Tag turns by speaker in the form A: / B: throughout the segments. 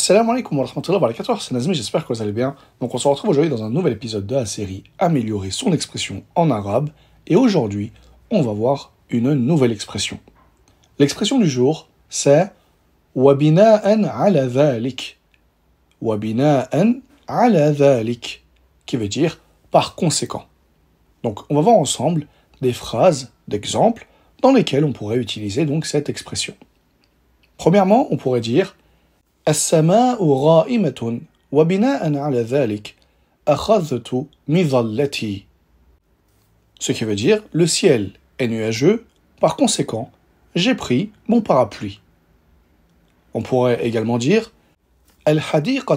A: Assalamu alaikum wa rahmatullahi wa barakatuh, c'est Nazmi, j'espère que vous allez bien. Donc on se retrouve aujourd'hui dans un nouvel épisode de la série Améliorer son expression en arabe. Et aujourd'hui, on va voir une nouvelle expression. L'expression du jour, c'est Wabina'an ala dhalik. Wabina'an ala dhalik. Qui veut dire par conséquent. Donc on va voir ensemble des phrases d'exemple dans lesquelles on pourrait utiliser donc cette expression. Premièrement, on pourrait dire ce qui veut dire le ciel est nuageux, par conséquent, j'ai pris mon parapluie. On pourrait également dire Ce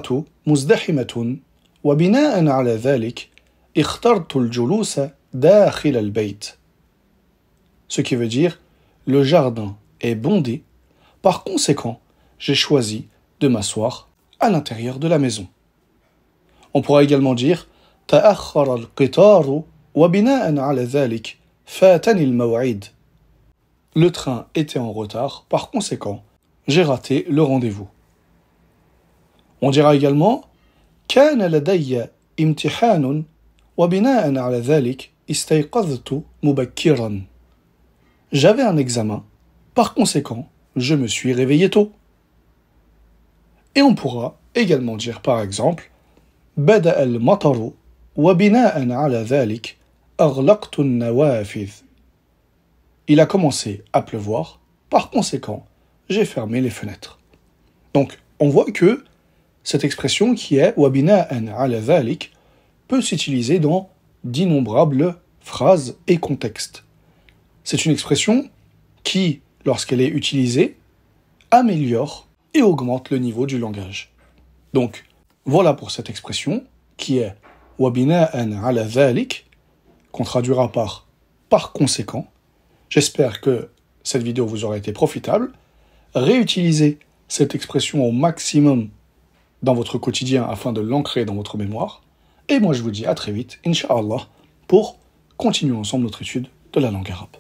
A: qui veut dire le jardin est bondé, par conséquent, j'ai choisi de m'asseoir à l'intérieur de la maison. On pourra également dire Le train était en retard, par conséquent, j'ai raté le rendez-vous. On dira également J'avais un examen, par conséquent, je me suis réveillé tôt. Et on pourra également dire par exemple Il a commencé à pleuvoir, par conséquent, j'ai fermé les fenêtres. Donc, on voit que cette expression qui est وبناء peut s'utiliser dans d'innombrables phrases et contextes. C'est une expression qui, lorsqu'elle est utilisée, améliore et augmente le niveau du langage. Donc, voilà pour cette expression qui est wabina'an ala dhalik, qu'on traduira par par conséquent. J'espère que cette vidéo vous aura été profitable. Réutilisez cette expression au maximum dans votre quotidien afin de l'ancrer dans votre mémoire. Et moi je vous dis à très vite, Inch'Allah, pour continuer ensemble notre étude de la langue arabe.